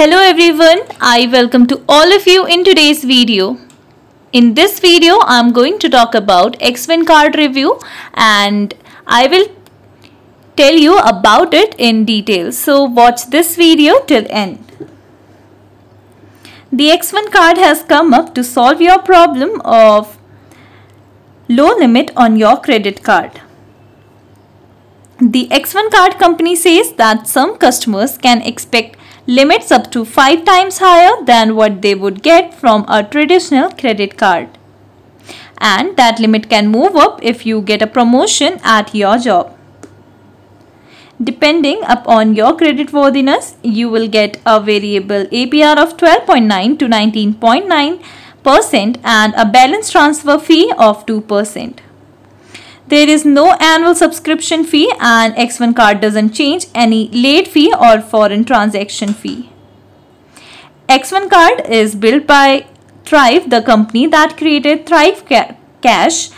Hello everyone, I welcome to all of you in today's video. In this video, I'm going to talk about X-Win card review and I will tell you about it in detail. So watch this video till end. The X-Win card has come up to solve your problem of low limit on your credit card. The X1 card company says that some customers can expect limits up to 5 times higher than what they would get from a traditional credit card. And that limit can move up if you get a promotion at your job. Depending upon your credit worthiness, you will get a variable APR of 12.9 to 19.9% and a balance transfer fee of 2%. There is no annual subscription fee and X1 card doesn't change any late fee or foreign transaction fee. X1 card is built by Thrive, the company that created Thrive Cash,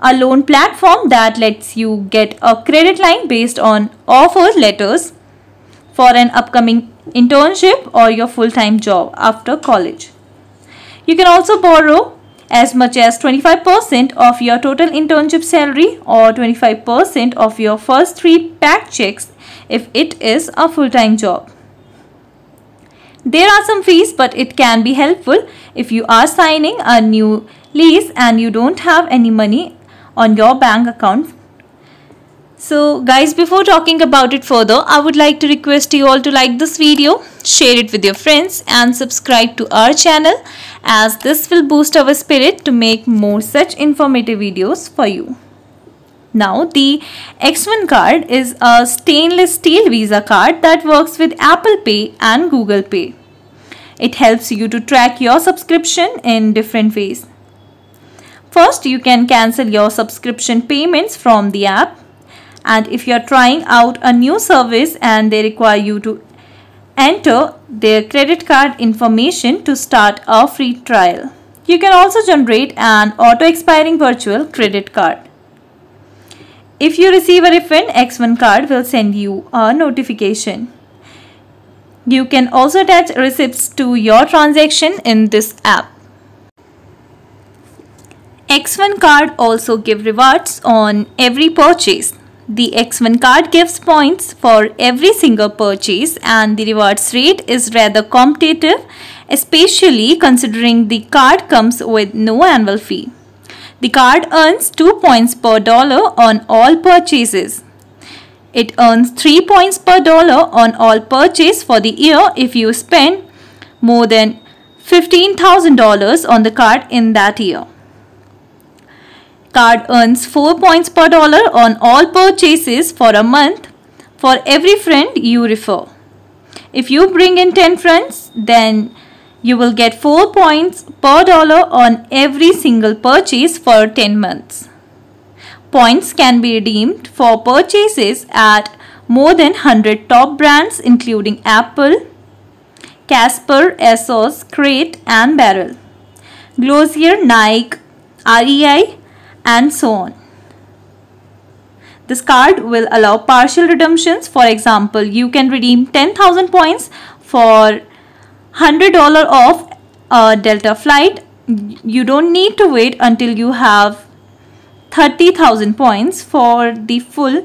a loan platform that lets you get a credit line based on offer letters for an upcoming internship or your full-time job after college. You can also borrow as much as 25% of your total internship salary or 25% of your first three pack checks if it is a full-time job. There are some fees but it can be helpful if you are signing a new lease and you don't have any money on your bank account so guys before talking about it further I would like to request you all to like this video, share it with your friends and subscribe to our channel as this will boost our spirit to make more such informative videos for you. Now the X1 card is a stainless steel Visa card that works with Apple Pay and Google Pay. It helps you to track your subscription in different ways. First, you can cancel your subscription payments from the app. And if you are trying out a new service and they require you to enter their credit card information to start a free trial. You can also generate an auto-expiring virtual credit card. If you receive a refund, X1 card will send you a notification. You can also attach receipts to your transaction in this app. X1 card also give rewards on every purchase. The X1 card gives points for every single purchase and the rewards rate is rather competitive especially considering the card comes with no annual fee. The card earns 2 points per dollar on all purchases. It earns 3 points per dollar on all purchase for the year if you spend more than $15,000 on the card in that year card earns 4 points per dollar on all purchases for a month for every friend you refer. If you bring in 10 friends, then you will get 4 points per dollar on every single purchase for 10 months. Points can be redeemed for purchases at more than 100 top brands including Apple, Casper, Essos, Crate and Barrel. Glossier, Nike, REI, and so on. This card will allow partial redemptions. For example, you can redeem 10,000 points for $100 off a uh, Delta flight. You don't need to wait until you have 30,000 points for the full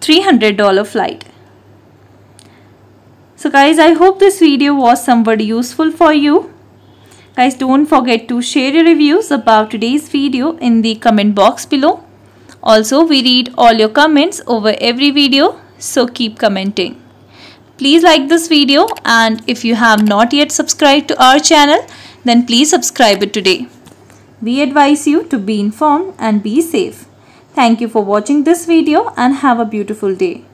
$300 flight. So guys, I hope this video was somewhat useful for you. Guys, don't forget to share your reviews about today's video in the comment box below. Also, we read all your comments over every video, so keep commenting. Please like this video and if you have not yet subscribed to our channel, then please subscribe it today. We advise you to be informed and be safe. Thank you for watching this video and have a beautiful day.